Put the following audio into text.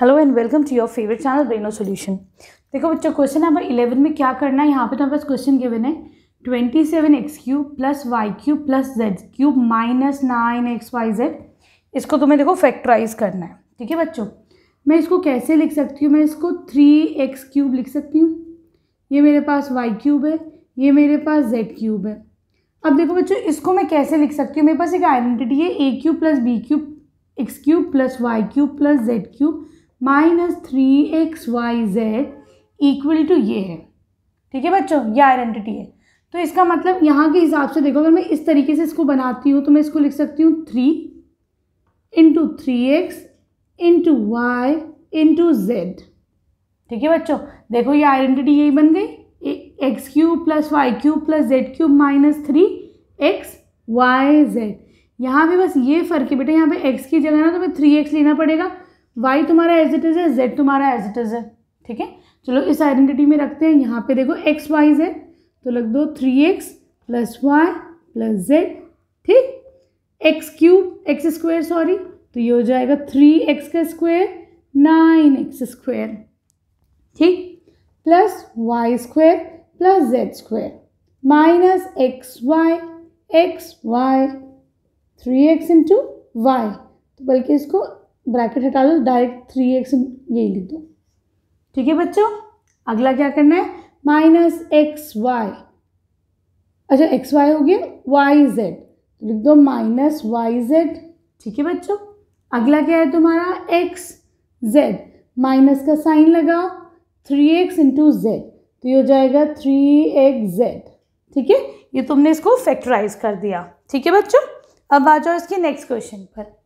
hello and welcome to your favourite channel Braino solution देखो बच्चों question number eleven में क्या करना है यहाँ पे तो हमारे पास क्वेश्चन गिवन है twenty seven X cube plus Y cube plus Z cube minus nine X Y Z इसको तुम्हें देखो फैक्टराइज करना है ठीक है बच्चों मैं इसको कैसे लिख सकती हूँ मैं इसको थ्री एक्स क्यूब लिख सकती हूँ ये मेरे पास वाई क्यूब है ये मेरे पास जेड क्यूब है अब देखो बच्चों इसको मैं कैसे लिख सकती हूँ मेरे पास एक आइडेंटिटी है A cube plus B cube X cube plus Y cube plus Z cube minus three X Y Z equal to ये है ठीक है बच्चों ये आइडेंटिटी है तो इसका मतलब यहाँ के हिसाब से देखो अगर मैं इस तरीके से इसको बनाती हूँ तो मैं इसको लिख सकती हूँ three into three X into Y into Z ठीक है बच्चों देखो ये आइडेंटिटी यही बन गई X cube plus Y cube plus Z cube minus three X Y Z यहाँ पर बस ये फ़र्क है बेटा यहाँ पे एक्स की जगह ना तो मैं थ्री एक्स लेना पड़ेगा वाई तुम्हारा एज इट इज़ है जेड तुम्हारा एज इट इज़ है ठीक है चलो इस आइडेंटिटी में रखते हैं यहाँ पे देखो एक्स वाई जेड तो लग दो three X plus Y plus Z ठीक X cube X square sorry तो ये हो जाएगा थ्री एक्स का स्क्वायर नाइन एक्स स्क्वायर ठीक plus Y square plus Z square minus X Y X Y three X into Y तो बल्कि इसको ब्रैकेट हटा दो डायरेक्ट थ्री एक्स यही लिख दो ठीक है बच्चों अगला क्या करना है माइनस एक्स वाई अच्छा एक्स वाई हो गया वाई जेड लिख दो माइनस वाई जेड ठीक है बच्चों अगला क्या है तुम्हारा एक्स जेड माइनस का साइन लगाओ थ्री एक्स इंटू जेड तो ये हो जाएगा थ्री एक्स जेड ठीक है ये तुमने इसको फैक्टराइज कर दिया ठीक है बच्चों अब आ जाओ इसके नेक्स्ट क्वेश्चन पर